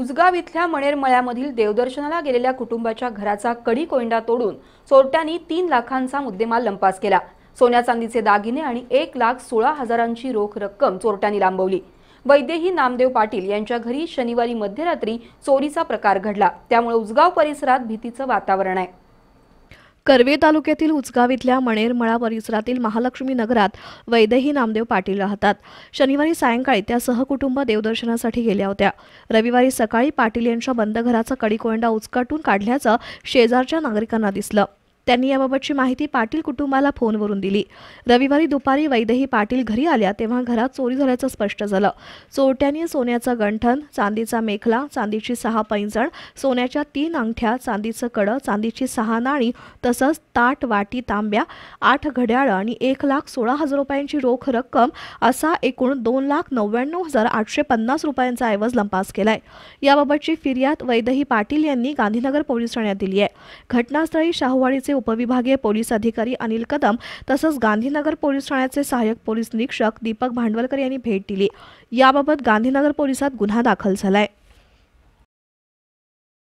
उजगाव इथल्या मळ्यामधील देवदर्शनाला गेलेल्या कुटुंबाच्या घराचा कडी कोयंडा तोडून चोरट्यांनी तीन लाखांचा मुद्देमाल लंपास केला सोन्या चांदीचे दागिने आणि एक लाख सोळा हजारांची रोख रक्कम चोरट्यांनी लांबवली वैद्यही नामदेव पाटील यांच्या घरी शनिवारी मध्यरात्री चोरीचा प्रकार घडला त्यामुळे उजगाव परिसरात भीतीचं वातावरण आहे करवे तालुक्यातील उचगाव इथल्या मणेरमळा परिसरातील महालक्ष्मी नगरात वैदेही नामदेव पाटील राहतात शनिवारी सायंकाळी त्या सहकुटुंब देवदर्शनासाठी गेल्या होत्या रविवारी सकाळी पाटील यांच्या बंद घराचा कडीकोंडा उचकाटून काढल्याचं शेजारच्या नागरिकांना दिसलं त्यांनी याबाबतची माहिती पाटील कुटुंबाला फोनवरून दिली रविवारी दुपारी वैदही पाटील घरी आल्या तेव्हा घरात चोरी झाल्याचं स्पष्ट झालं चोरट्यांनी सोन्याचा गंठन चांदीचा मेखला चांदीची सहा पैंजण सोन्याच्या तीन अंगठ्या चांदीचं कडं चांदीची सहा नाणी तसंच ताट वाटी तांब्या आठ घड्याळ आणि एक लाख सोळा हजार रुपयांची रोख रक्कम असा एकूण दोन लाख नव्याण्णव हजार आठशे पन्नास रुपयांचा ऐवज लंपास केलाय याबाबतची फिर्याद वैदही पाटील यांनी गांधीनगर पोलीस ठाण्यात दिली आहे घटनास्थळी शाहूवाडीचे उपविभागीय पोलीस अधिकारी अनिल कदम तसंच गांधीनगर पोलीस ठाण्याचे सहाय्यक पोलीस निरीक्षक दीपक भांडवलकर यांनी भेट दिली याबाबत गांधीनगर पोलिसात गुन्हा दाखल झालाय